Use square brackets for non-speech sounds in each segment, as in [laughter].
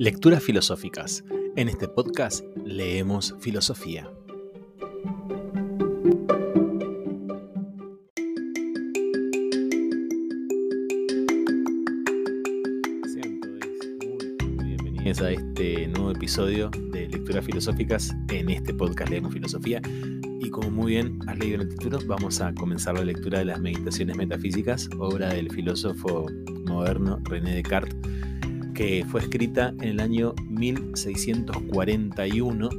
Lecturas filosóficas. En este podcast leemos filosofía. bienvenidos a este nuevo episodio de Lecturas filosóficas. En este podcast leemos filosofía. Y como muy bien has leído en el título, vamos a comenzar la lectura de las Meditaciones Metafísicas, obra del filósofo moderno René Descartes que fue escrita en el año 1641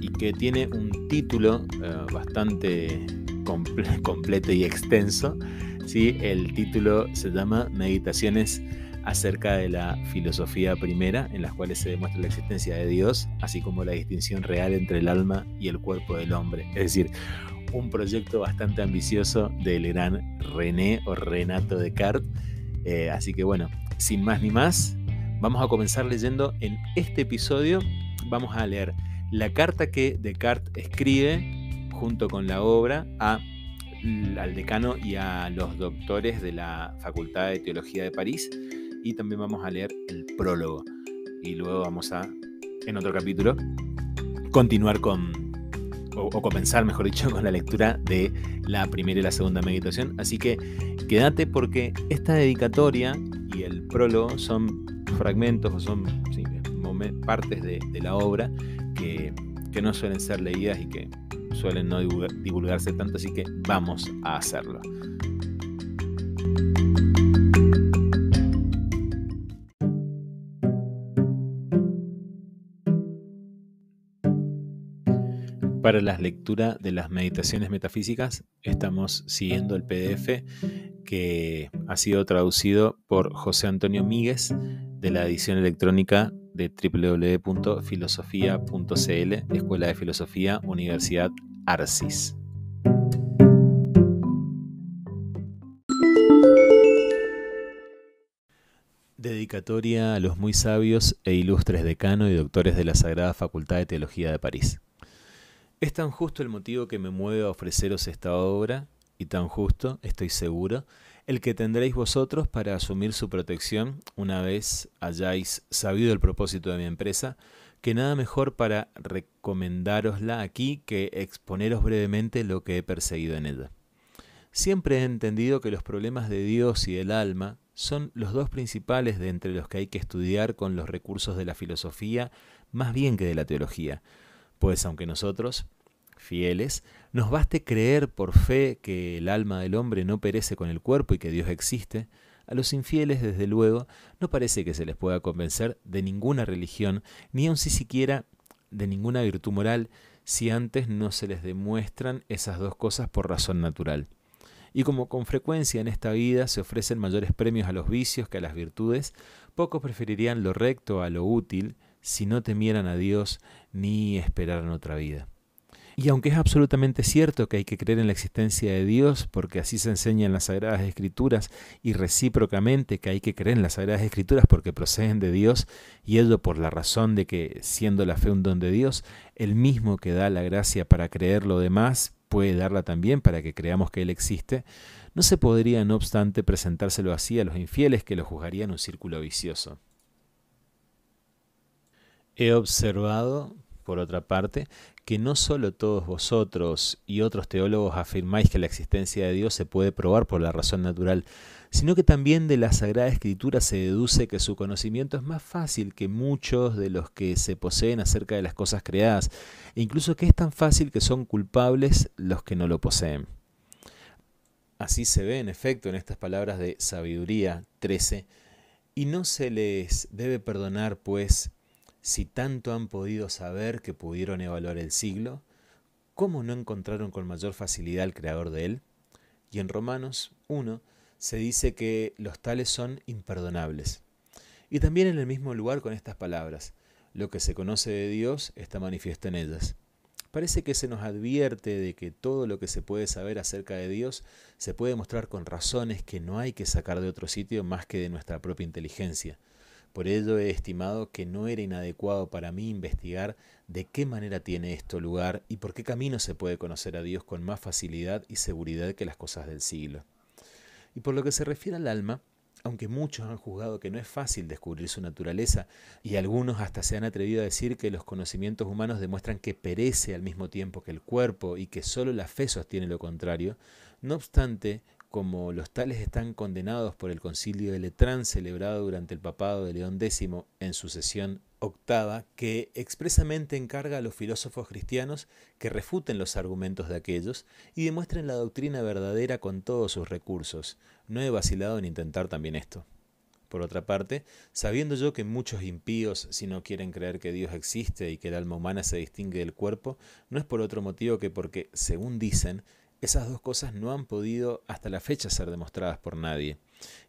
y que tiene un título eh, bastante [laughs] completo y extenso. ¿sí? El título se llama Meditaciones acerca de la filosofía primera, en las cuales se demuestra la existencia de Dios, así como la distinción real entre el alma y el cuerpo del hombre. Es decir, un proyecto bastante ambicioso del gran René o Renato Descartes. Eh, así que bueno, sin más ni más, Vamos a comenzar leyendo en este episodio, vamos a leer la carta que Descartes escribe junto con la obra mm, al decano y a los doctores de la Facultad de Teología de París y también vamos a leer el prólogo y luego vamos a, en otro capítulo, continuar con, o, o, comenzar, mejor dicho, [laughs] con la lectura de la primera y la segunda meditación. Así que quédate porque esta dedicatoria y el prólogo son fragmentos o son partes de, la obra que, que, no suelen ser leídas y que suelen no divulgarse tanto, así que vamos a hacerlo. Para la lectura de las meditaciones metafísicas estamos siguiendo el PDF que ha sido traducido por José Antonio Míguez de la edición electrónica de www.filosofía.cl, Escuela de Filosofía, Universidad Arcis. Dedicatoria a los muy sabios e ilustres decano y doctores de la Sagrada Facultad de Teología de París. Es tan justo el motivo que me mueve a ofreceros esta obra, y tan justo, estoy seguro, el que tendréis vosotros para asumir su protección una vez hayáis sabido el propósito de mi empresa, que nada mejor para recomendárosla aquí que exponeros brevemente lo que he perseguido en ella. Siempre he entendido que los problemas de Dios y del alma son los dos principales de entre los que hay que estudiar con los recursos de la filosofía más bien que de la teología, pues aunque nosotros, fieles, nos baste creer por fe que el alma del hombre no perece con el cuerpo y que Dios existe, a los infieles, desde luego, no parece que se les pueda convencer de ninguna religión, ni aun si siquiera de ninguna virtud moral, si antes no se les demuestran esas dos cosas por razón natural. Y como con frecuencia en esta vida se ofrecen mayores premios a los vicios que a las virtudes, pocos preferirían lo recto a lo útil si no temieran a Dios ni esperaran otra vida. Y aunque es absolutamente cierto que hay que creer en la existencia de Dios, porque así se enseña en las Sagradas Escrituras, y recíprocamente que hay que creer en las Sagradas Escrituras porque proceden de Dios, y ello por la razón de que, siendo la fe un don de Dios, el mismo que da la gracia para creer lo demás, puede darla también para que creamos que Él existe, no se podría, no obstante, presentárselo así a los infieles que lo juzgarían un círculo vicioso. He observado por otra parte, que no solo todos vosotros y otros teólogos afirmáis que la existencia de Dios se puede probar por la razón natural, sino que también de la Sagrada Escritura se deduce que su conocimiento es más fácil que muchos de los que se poseen acerca de las cosas creadas, e incluso que es tan fácil que son culpables los que no lo poseen. Así se ve en efecto en estas palabras de Sabiduría 13, y no se les debe perdonar, pues, si tanto han podido saber que pudieron evaluar el siglo, ¿cómo no encontraron con mayor facilidad al creador de él? Y en Romanos 1 se dice que los tales son imperdonables. Y también en el mismo lugar con estas palabras, lo que se conoce de Dios está manifiesto en ellas. Parece que se nos advierte de que todo lo que se puede saber acerca de Dios se puede mostrar con razones que no hay que sacar de otro sitio más que de nuestra propia inteligencia por ello he estimado que no era inadecuado para mí investigar de qué manera tiene esto lugar y por qué camino se puede conocer a Dios con más facilidad y seguridad que las cosas del siglo. Y por lo que se refiere al alma, aunque muchos han juzgado que no es fácil descubrir su naturaleza, y algunos hasta se han atrevido a decir que los conocimientos humanos demuestran que perece al mismo tiempo que el cuerpo y que solo la fe sostiene lo contrario, no obstante, como los tales están condenados por el concilio de Letrán celebrado durante el papado de León X en su sesión octava, que expresamente encarga a los filósofos cristianos que refuten los argumentos de aquellos y demuestren la doctrina verdadera con todos sus recursos. No he vacilado en intentar también esto. Por otra parte, sabiendo yo que muchos impíos, si no quieren creer que Dios existe y que el alma humana se distingue del cuerpo, no es por otro motivo que porque, según dicen, esas dos cosas no han podido hasta la fecha ser demostradas por nadie.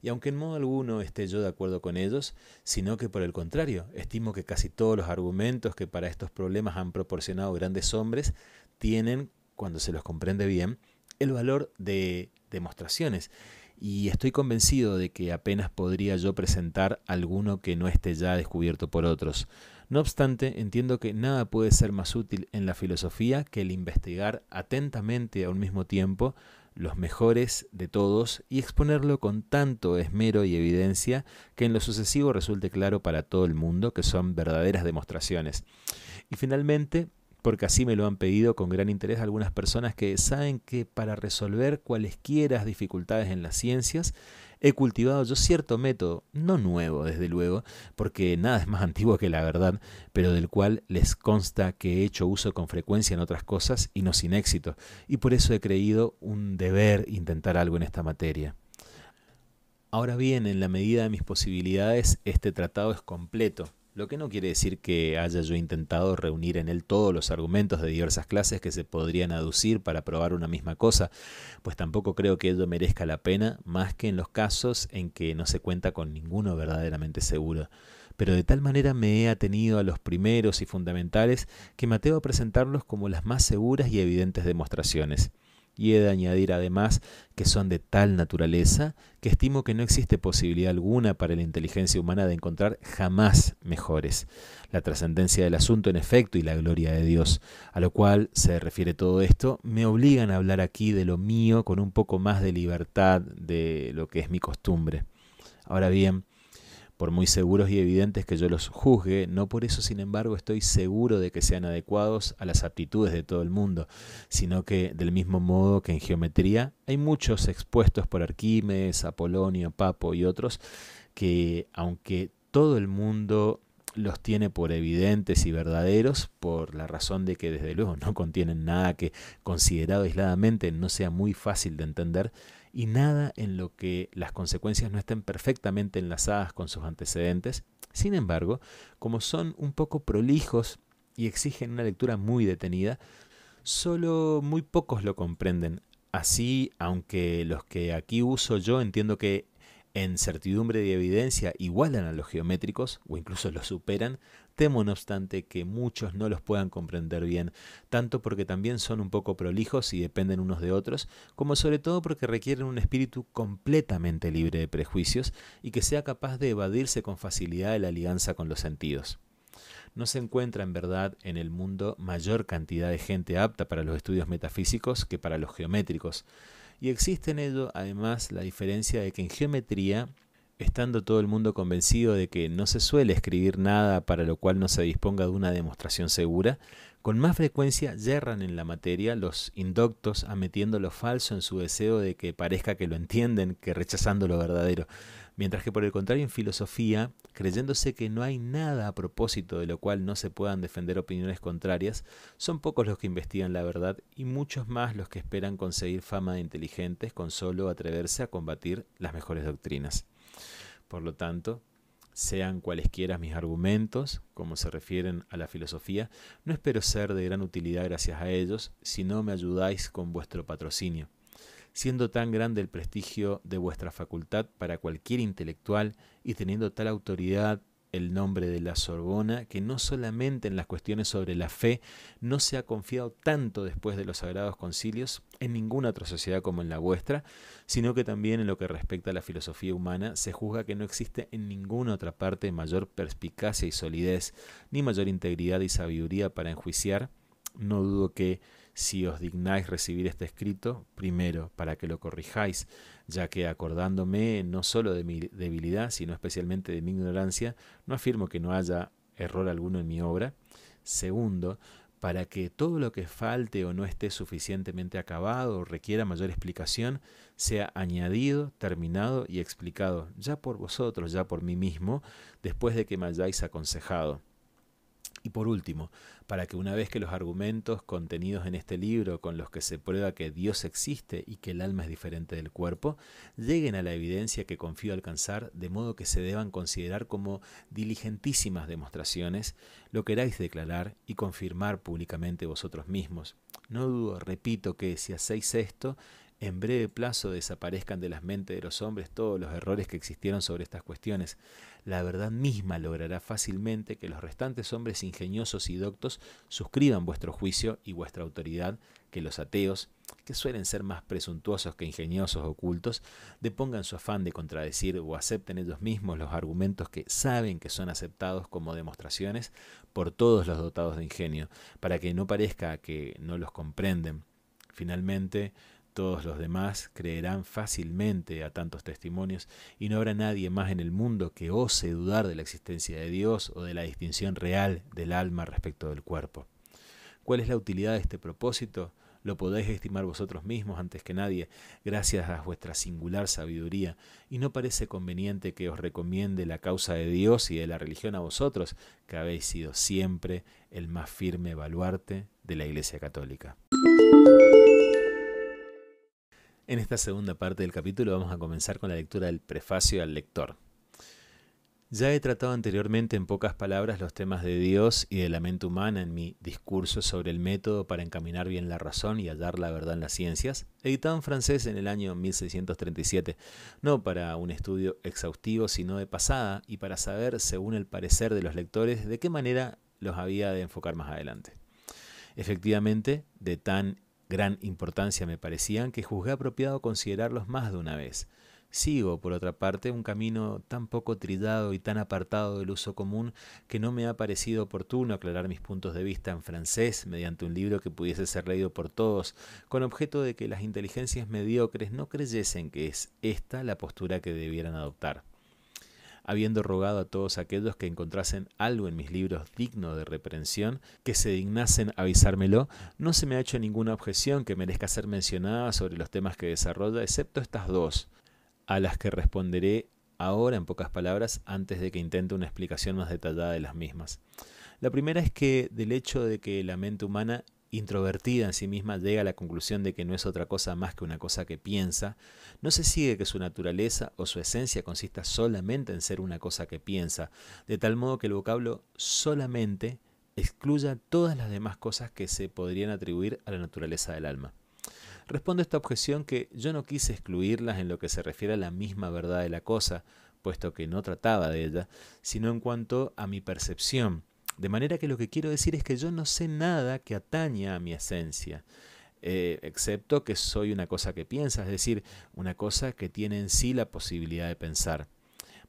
Y aunque en modo alguno esté yo de acuerdo con ellos, sino que por el contrario, estimo que casi todos los argumentos que para estos problemas han proporcionado grandes hombres tienen, cuando se los comprende bien, el valor de demostraciones y estoy convencido de que apenas podría yo presentar alguno que no esté ya descubierto por otros. No obstante, entiendo que nada puede ser más útil en la filosofía que el investigar atentamente a un mismo tiempo los mejores de todos y exponerlo con tanto esmero y evidencia que en lo sucesivo resulte claro para todo el mundo que son verdaderas demostraciones. Y finalmente, porque así me lo han pedido con gran interés algunas personas que saben que para resolver cualesquiera dificultades en las ciencias, he cultivado yo cierto método, no nuevo desde luego, porque nada es más [laughs] antiguo que la verdad, pero del cual les consta que he hecho uso con frecuencia en otras cosas y no sin éxito, y por eso he creído un deber intentar algo en esta materia. Ahora bien, en la medida de mis posibilidades, este tratado es completo, lo que no quiere decir que haya yo intentado reunir en él todos los argumentos de diversas clases que se podrían aducir para probar una misma cosa, pues tampoco creo que ello merezca la pena más que en los casos en que no se cuenta con ninguno verdaderamente seguro. Pero de tal manera me he atenido a los primeros y fundamentales que me atrevo a presentarlos como las más seguras y evidentes demostraciones. Y he de añadir además que son de tal naturaleza que estimo que no existe posibilidad alguna para la inteligencia humana de encontrar jamás mejores. La trascendencia del asunto en efecto y la gloria de Dios, a lo cual se refiere todo esto, me obligan a hablar aquí de lo mío con un poco más de libertad de lo que es mi costumbre. Ahora bien, por muy seguros y evidentes que yo los juzgue, no por eso, sin embargo, estoy seguro de que sean adecuados a las aptitudes de todo el mundo, sino que, del mismo modo que en geometría, hay muchos expuestos por Arquímedes, Apolonio, Papo y otros, que aunque todo el mundo los tiene por evidentes y verdaderos, por la razón de que desde luego no contienen nada que considerado aisladamente no sea muy fácil de entender, y nada en lo que las consecuencias no estén perfectamente enlazadas con sus antecedentes. Sin embargo, como son un poco prolijos y exigen una lectura muy detenida, solo muy pocos lo comprenden. Así, aunque los que aquí uso yo entiendo que en certidumbre y evidencia igualan a los geométricos o incluso los superan, temo no obstante que muchos no los puedan comprender bien, tanto porque también son un poco prolijos y dependen unos de otros, como sobre todo porque requieren un espíritu completamente libre de prejuicios y que sea capaz de evadirse con facilidad de la alianza con los sentidos. No se encuentra en verdad en el mundo mayor cantidad de gente apta para los estudios metafísicos que para los geométricos. Y existe en ello además la diferencia de que en geometría estando todo el mundo convencido de que no se suele escribir nada para lo cual no se disponga de una demostración segura, con más frecuencia yerran en la materia los indoctos ametiendo lo falso en su deseo de que parezca que lo entienden que rechazando lo verdadero, mientras que por el contrario en filosofía, creyéndose que no hay nada a propósito de lo cual no se puedan defender opiniones contrarias, son pocos los que investigan la verdad y muchos más los que esperan conseguir fama de inteligentes con solo atreverse a combatir las mejores doctrinas. Por lo tanto, sean cualesquiera mis argumentos, como se refieren a la filosofía, no espero ser de gran utilidad gracias a ellos, si no me ayudáis con vuestro patrocinio, siendo tan grande el prestigio de vuestra facultad para cualquier intelectual y teniendo tal autoridad el nombre de la Sorbona, que no solamente en las cuestiones sobre la fe no se ha confiado tanto después de los sagrados concilios en ninguna otra sociedad como en la vuestra, sino que también en lo que respecta a la filosofía humana se juzga que no existe en ninguna otra parte mayor perspicacia y solidez, ni mayor integridad y sabiduría para enjuiciar. No dudo que si os dignáis recibir este escrito, primero para que lo corrijáis, ya que acordándome no solo de mi debilidad, sino especialmente de mi ignorancia, no afirmo que no haya error alguno en mi obra. Segundo, para que todo lo que falte o no esté suficientemente acabado o requiera mayor explicación sea añadido, terminado y explicado ya por vosotros, ya por mí mismo, después de que me hayáis aconsejado. Y por último, para que una vez que los argumentos contenidos en este libro, con los que se prueba que Dios existe y que el alma es diferente del cuerpo, lleguen a la evidencia que confío alcanzar, de modo que se deban considerar como diligentísimas demostraciones, lo queráis declarar y confirmar públicamente vosotros mismos. No dudo, repito, que si hacéis esto, en breve plazo desaparezcan de las mentes de los hombres todos los errores que existieron sobre estas cuestiones. La verdad misma logrará fácilmente que los restantes hombres ingeniosos y doctos suscriban vuestro juicio y vuestra autoridad, que los ateos, que suelen ser más presuntuosos que ingeniosos ocultos, depongan su afán de contradecir o acepten ellos mismos los argumentos que saben que son aceptados como demostraciones por todos los dotados de ingenio, para que no parezca que no los comprenden. Finalmente, todos los demás creerán fácilmente a tantos testimonios y no habrá nadie más en el mundo que ose dudar de la existencia de Dios o de la distinción real del alma respecto del cuerpo. ¿Cuál es la utilidad de este propósito? Lo podéis estimar vosotros mismos antes que nadie, gracias a vuestra singular sabiduría, y no parece conveniente que os recomiende la causa de Dios y de la religión a vosotros, que habéis sido siempre el más firme baluarte de la Iglesia Católica. En esta segunda parte del capítulo vamos a comenzar con la lectura del prefacio al lector. Ya he tratado anteriormente en pocas palabras los temas de Dios y de la mente humana en mi discurso sobre el método para encaminar bien la razón y hallar la verdad en las ciencias, editado en francés en el año 1637, no para un estudio exhaustivo sino de pasada y para saber, según el parecer de los lectores, de qué manera los había de enfocar más adelante. Efectivamente, de tan Gran importancia me parecían que juzgué apropiado considerarlos más de una vez. Sigo, por otra parte, un camino tan poco trillado y tan apartado del uso común que no me ha parecido oportuno aclarar mis puntos de vista en francés mediante un libro que pudiese ser leído por todos, con objeto de que las inteligencias mediocres no creyesen que es esta la postura que debieran adoptar habiendo rogado a todos aquellos que encontrasen algo en mis libros digno de reprensión, que se dignasen avisármelo, no se me ha hecho ninguna objeción que merezca ser mencionada sobre los temas que desarrolla, excepto estas dos, a las que responderé ahora en pocas palabras antes de que intente una explicación más detallada de las mismas. La primera es que del hecho de que la mente humana introvertida en sí misma llega a la conclusión de que no es otra cosa más que una cosa que piensa, no se sigue que su naturaleza o su esencia consista solamente en ser una cosa que piensa, de tal modo que el vocablo solamente excluya todas las demás cosas que se podrían atribuir a la naturaleza del alma. Respondo a esta objeción que yo no quise excluirlas en lo que se refiere a la misma verdad de la cosa, puesto que no trataba de ella, sino en cuanto a mi percepción, de manera que lo que quiero decir es que yo no sé nada que atañe a mi esencia. Eh, excepto que soy una cosa que piensa, es decir, una cosa que tiene en sí la posibilidad de pensar.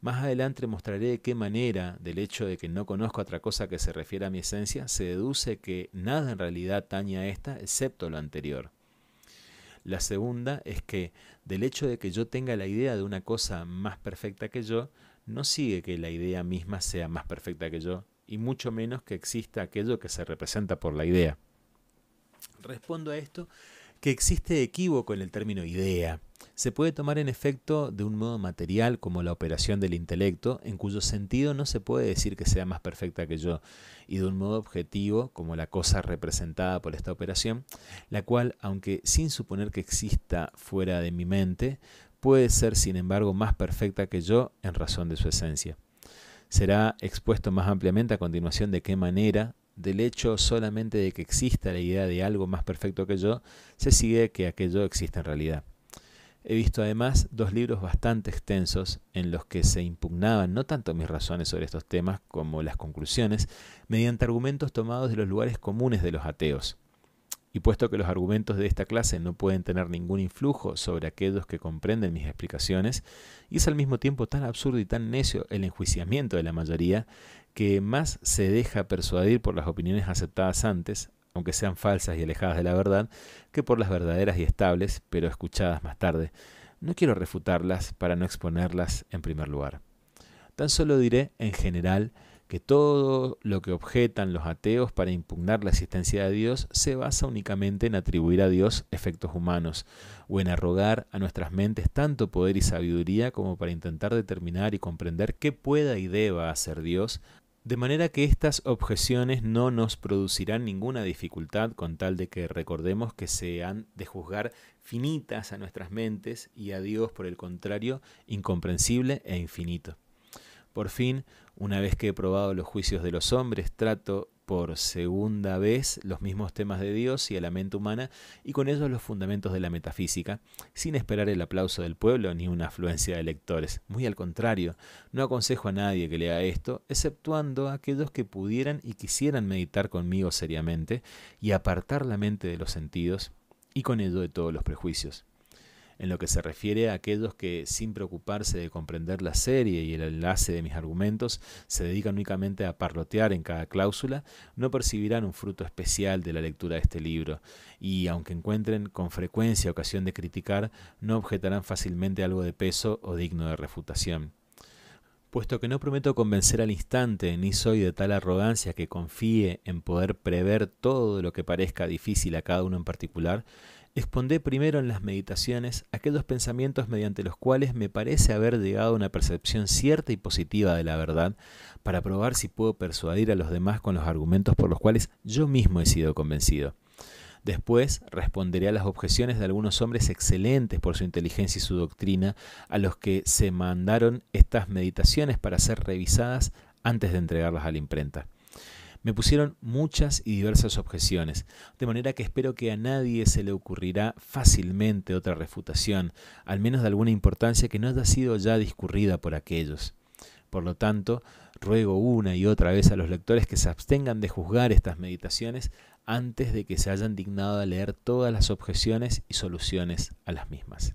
Más adelante mostraré de qué manera, del hecho de que no conozco otra cosa que se refiere a mi esencia, se deduce que nada en realidad atañe a esta, excepto lo anterior. La segunda es que del hecho de que yo tenga la idea de una cosa más perfecta que yo, no sigue que la idea misma sea más perfecta que yo, y mucho menos que exista aquello que se representa por la idea. Respondo a esto que existe equívoco en el término idea. Se puede tomar en efecto de un modo material como la operación del intelecto, en cuyo sentido no se puede decir que sea más perfecta que yo, y de un modo objetivo como la cosa representada por esta operación, la cual, aunque sin suponer que exista fuera de mi mente, puede ser sin embargo más perfecta que yo en razón de su esencia será expuesto más ampliamente a continuación de qué manera, del hecho solamente de que exista la idea de algo más perfecto que yo, se sigue que aquello existe en realidad. He visto además dos libros bastante extensos en los que se impugnaban no tanto mis razones sobre estos temas como las conclusiones, mediante argumentos tomados de los lugares comunes de los ateos. Y puesto que los argumentos de esta clase no pueden tener ningún influjo sobre aquellos que comprenden mis explicaciones, y es al mismo tiempo tan absurdo y tan necio el enjuiciamiento de la mayoría, que más se deja persuadir por las opiniones aceptadas antes, aunque sean falsas y alejadas de la verdad, que por las verdaderas y estables, pero escuchadas más tarde. No quiero refutarlas para no exponerlas en primer lugar. Tan solo diré, en general, que todo lo que objetan los ateos para impugnar la existencia de Dios se basa únicamente en atribuir a Dios efectos humanos o en arrogar a nuestras mentes tanto poder y sabiduría como para intentar determinar y comprender qué pueda y deba hacer Dios, de manera que estas objeciones no nos producirán ninguna dificultad con tal de que recordemos que se han de juzgar finitas a nuestras mentes y a Dios por el contrario incomprensible e infinito. Por fin, una vez que he probado los juicios de los hombres, trato por segunda vez los mismos temas de Dios y a la mente humana y con ellos los fundamentos de la metafísica, sin esperar el aplauso del pueblo ni una afluencia de lectores. Muy al contrario, no aconsejo a nadie que lea esto, exceptuando a aquellos que pudieran y quisieran meditar conmigo seriamente y apartar la mente de los sentidos y con ello de todos los prejuicios en lo que se refiere a aquellos que, sin preocuparse de comprender la serie y el enlace de mis argumentos, se dedican únicamente a parlotear en cada cláusula, no percibirán un fruto especial de la lectura de este libro, y aunque encuentren con frecuencia ocasión de criticar, no objetarán fácilmente algo de peso o digno de refutación. Puesto que no prometo convencer al instante, ni soy de tal arrogancia que confíe en poder prever todo lo que parezca difícil a cada uno en particular, Expondé primero en las meditaciones aquellos pensamientos mediante los cuales me parece haber llegado a una percepción cierta y positiva de la verdad, para probar si puedo persuadir a los demás con los argumentos por los cuales yo mismo he sido convencido. Después responderé a las objeciones de algunos hombres excelentes por su inteligencia y su doctrina, a los que se mandaron estas meditaciones para ser revisadas antes de entregarlas a la imprenta me pusieron muchas y diversas objeciones, de manera que espero que a nadie se le ocurrirá fácilmente otra refutación, al menos de alguna importancia que no haya sido ya discurrida por aquellos. Por lo tanto, ruego una y otra vez a los lectores que se abstengan de juzgar estas meditaciones antes de que se hayan dignado a leer todas las objeciones y soluciones a las mismas.